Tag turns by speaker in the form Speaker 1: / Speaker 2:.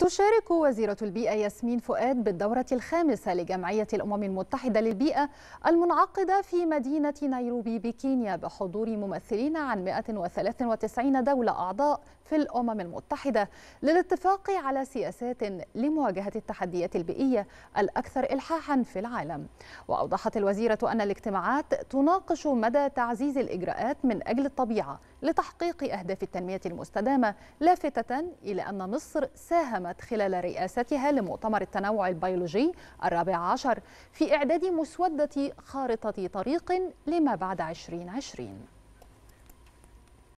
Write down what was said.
Speaker 1: تشارك وزيرة البيئة ياسمين فؤاد بالدورة الخامسة لجمعية الأمم المتحدة للبيئة المنعقدة في مدينة نيروبي بكينيا بحضور ممثلين عن 193 دولة أعضاء في الأمم المتحدة للاتفاق على سياسات لمواجهة التحديات البيئية الأكثر إلحاحا في العالم وأوضحت الوزيرة أن الاجتماعات تناقش مدى تعزيز الإجراءات من أجل الطبيعة لتحقيق أهداف التنمية المستدامة لافتة إلى أن مصر ساهمت قامت خلال رئاستها لمؤتمر التنوع البيولوجي الرابع عشر في إعداد مسودة خارطة طريق لما بعد 2020